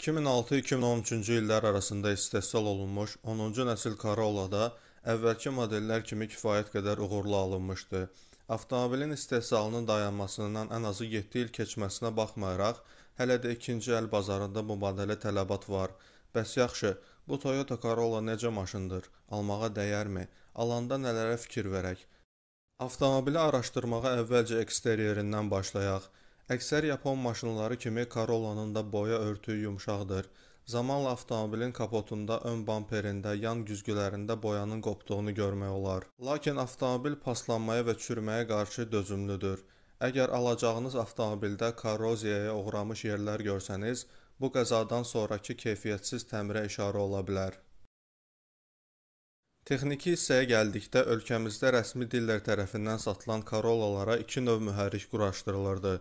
2006-2013-cü illər arasında istehsal olunmuş 10-cu nəsil Corolla-da əvvəlki modellər kimi kifayət qədər uğurlu alınmışdı. Avtomobilin istehsalının dayanmasından ən azı 7 il keçməsinə baxmayaraq, hələ də ikinci əl bazarında bu modelə tələbat var. Bəs yaxşı, bu Toyota Corolla necə maşındır? Almağa dəyərmi? Alanda nələrə fikir verək? Avtomobili araşdırmağa əvvəlcə eksteryerindən başlayaq. Əksər Yapon maşınları kimi Corolla-nın da boya örtüyü yumşaqdır. Zamanla avtomobilin kapotunda, ön bamperində, yan güzgülərində boyanın qopduğunu görmək olar. Lakin avtomobil paslanmaya və çürüməyə qarşı dözümlüdür. Əgər alacağınız avtomobildə korroziyaya uğramış yerlər görsəniz, bu qəzadan sonrakı keyfiyyətsiz təmirə işarə ola bilər. Texniki hissəyə gəldikdə ölkəmizdə rəsmi dillər tərəfindən satılan Corolla-lara iki növ mühərrik quraşdırılırdı.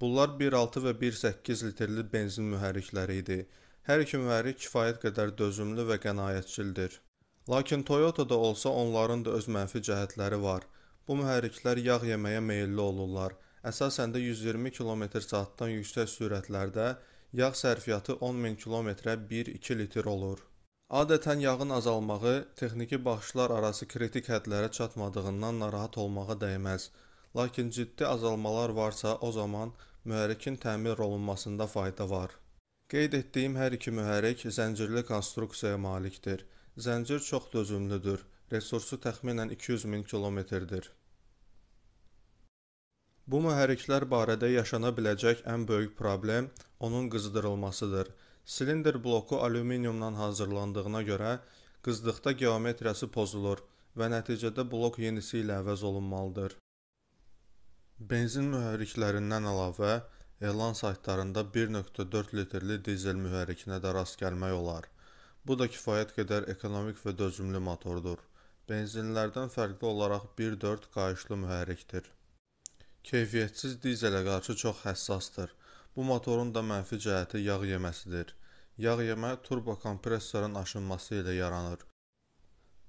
Bunlar 1.6 və 1.8 litrli benzin mühərrikləri idi. Hər iki mühərrik kifayət qədər dözümlü və qənaətçildir. Lakin Toyota-da olsa onların da öz mənfi cəhətləri var. Bu mühərriklər yağ yeməyə meyilli olurlar. Əsasən də 120 km/saatdan yüksək sürətlərdə yağ sərfiyyatı 10000 kilometrə 1-2 litr olur. Adətən yağın azalmağı texniki baxışlar arası kritik hədlərə çatmadığından narahat olmağa dəyməz. Lakin ciddi azalmalar varsa, o zaman mühərrikin təmir olunmasında fayda var. Qeyd etdiyim hər iki mühərrik zəncirli konstruksiyaya malikdir. Zəncir çox dözümlüdür. Resursu təxminən 200 min kilometrdir. Bu mühərriklər barədə yaşana biləcək ən böyük problem onun qızdırılmasıdır. Silindr bloku alüminiumdan hazırlandığına görə qızdıqda geometriyası pozulur və nəticədə blok yenisi ilə əvəz olunmalıdır. Benzin mühərriklərindən əlavə, elan saytlarında 1.4 litrli dizel mühərrikinə də rast gəlmək olar. Bu da kifayət qədər ekonomik və dözümlü motordur. Benzinlərdən fərqli olaraq 1.4 qayışlı mühərrikdir. Keyfiyyətsiz dizelə qarşı çox həssasdır. Bu motorun da mənfi cəhəti yağ yeməsidir. Yağ yemə turbokompressorun aşınması ilə yaranır.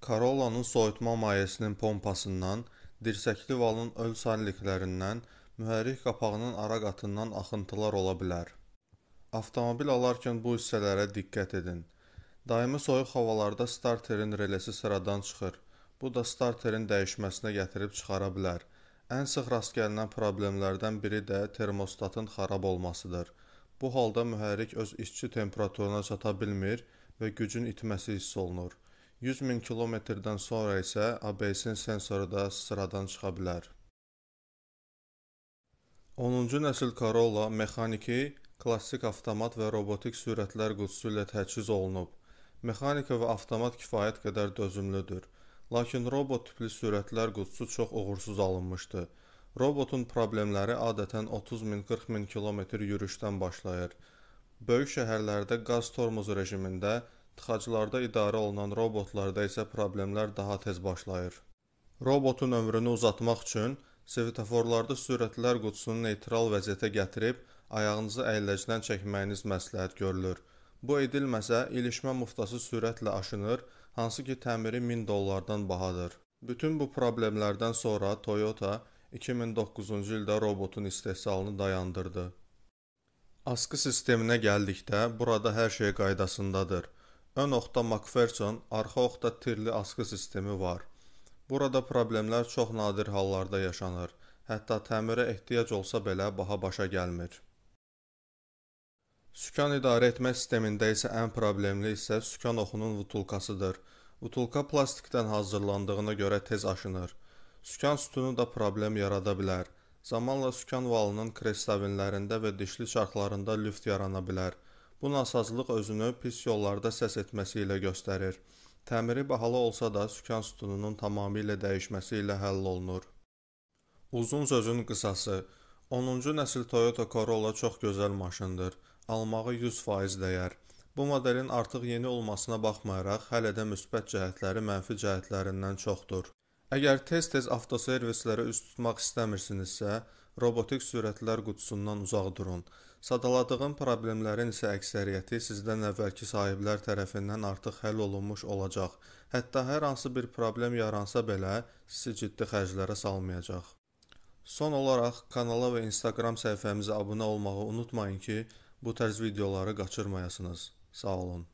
Corolla-nın soyutma mayesinin pompasından Dirsəkli valın ön saniliklərindən, mühərrik qapağının ara qatından axıntılar ola bilər. Avtomobil alarkən bu hissələrə diqqət edin. Daimi soyuq havalarda starterin relesi sıradan çıxır. Bu da starterin dəyişməsinə gətirib çıxara bilər. Ən sıx rast gəlinən problemlərdən biri də termostatın xarab olmasıdır. Bu halda mühərrik öz işçi temperaturuna çata bilmir və gücün itməsi hiss olunur. 100 min kilometrdən sonra isə ABS-in sensoru da sıradan çıxa bilər. 10-cu nəsil Corolla mexaniki, klassik avtomat və robotik sürətlər qutusu ilə təchiz olunub. Mexanika və avtomat kifayət qədər dözümlüdür. Lakin robot tipli sürətlər qutusu çox uğursuz alınmışdı. Robotun problemləri adətən 30 min 40 min kilometr yürüşdən başlayır. Böyük şəhərlərdə qaz tormoz rejimində Tıxaclarda idarə olunan robotlarda isə problemlər daha tez başlayır. Robotun ömrünü uzatmaq üçün svetoforlarda sürətlər qutusunu neytral vəziyyətə gətirib ayağınızı əyləcdən çəkməyiniz məsləhət görülür. Bu edilməsə ilişmə muftası sürətlə aşınır, hansı ki təmiri 1000 dollardan bahadır. Bütün bu problemlərdən sonra Toyota 2009-cu ildə robotun istehsalını dayandırdı. Askı sisteminə gəldikdə burada hər şey qaydasındadır. Ön oxda MacPherson, arxa oxda tirli askı sistemi var. Burada problemlər çox nadir hallarda yaşanır. Hətta təmirə ehtiyac olsa belə baha başa gəlmir. Sükan idarə etmə sistemində isə ən problemli isə sükan oxunun vutulkasıdır. Vutulka plastikdən hazırlandığına görə tez aşınır. Sükan sütunu da problem yarada bilər. Zamanla sükan valının krestavinlərində və dişli çarxlarında lüft yarana bilər. Bu nasazlıq özünü pis yollarda səs etməsi ilə göstərir. Təmiri bahalı olsa da sükan sütununun tamamilə dəyişməsi ilə həll olunur. Uzun sözün qısası 10-cu nəsil Toyota Corolla çox gözəl maşındır. Almağı 100% dəyər. Bu modelin artıq yeni olmasına baxmayaraq hələ də müsbət cəhətləri mənfi cəhətlərindən çoxdur. Əgər tez-tez avtoservislərə üst tutmaq istəmirsinizsə, robotik sürətlər qutusundan uzaq durun. Sadaladığım problemlərin isə əksəriyyəti sizdən əvvəlki sahiblər tərəfindən artıq həll olunmuş olacaq. Hətta hər hansı bir problem yaransa belə sizi ciddi xərclərə salmayacaq. Son olaraq kanala və Instagram səhifəmizə abunə olmağı unutmayın ki, bu tərz videoları qaçırmayasınız. Sağ olun.